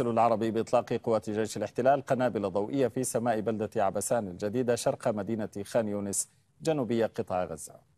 العربي بإطلاق قوات جيش الاحتلال قنابل ضوئية في سماء بلدة عبسان الجديدة شرق مدينة خان يونس جنوبية قطاع غزة